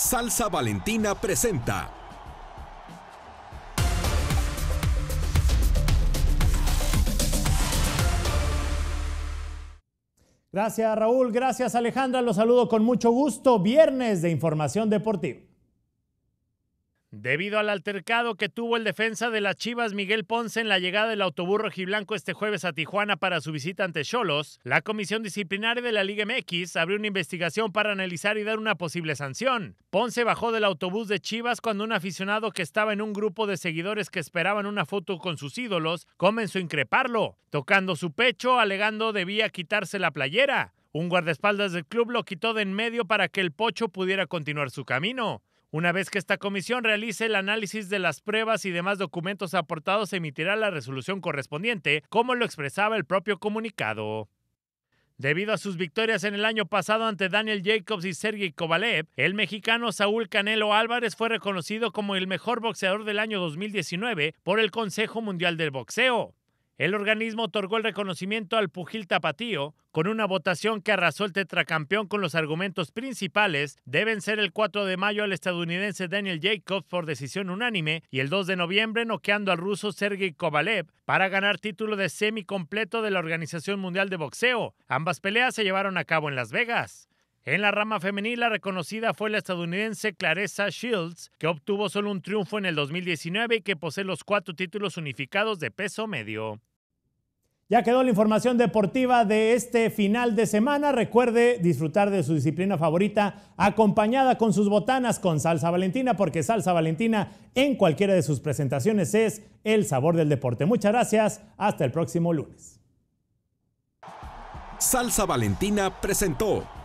Salsa Valentina presenta. Gracias Raúl, gracias Alejandra, los saludo con mucho gusto. Viernes de Información Deportiva. Debido al altercado que tuvo el defensa de las Chivas Miguel Ponce en la llegada del autobús rojiblanco este jueves a Tijuana para su visita ante Cholos, la Comisión Disciplinaria de la Liga MX abrió una investigación para analizar y dar una posible sanción. Ponce bajó del autobús de Chivas cuando un aficionado que estaba en un grupo de seguidores que esperaban una foto con sus ídolos comenzó a increparlo, tocando su pecho alegando debía quitarse la playera. Un guardaespaldas del club lo quitó de en medio para que el pocho pudiera continuar su camino. Una vez que esta comisión realice el análisis de las pruebas y demás documentos aportados, emitirá la resolución correspondiente, como lo expresaba el propio comunicado. Debido a sus victorias en el año pasado ante Daniel Jacobs y Sergey Kovalev, el mexicano Saúl Canelo Álvarez fue reconocido como el mejor boxeador del año 2019 por el Consejo Mundial del Boxeo. El organismo otorgó el reconocimiento al pugil tapatío con una votación que arrasó el tetracampeón con los argumentos principales deben ser el 4 de mayo al estadounidense Daniel Jacobs por decisión unánime y el 2 de noviembre noqueando al ruso Sergei Kovalev para ganar título de semi completo de la Organización Mundial de Boxeo. Ambas peleas se llevaron a cabo en Las Vegas. En la rama femenil, la reconocida fue la estadounidense Clarissa Shields, que obtuvo solo un triunfo en el 2019 y que posee los cuatro títulos unificados de peso medio. Ya quedó la información deportiva de este final de semana. Recuerde disfrutar de su disciplina favorita acompañada con sus botanas con salsa valentina, porque salsa valentina en cualquiera de sus presentaciones es el sabor del deporte. Muchas gracias. Hasta el próximo lunes. Salsa Valentina presentó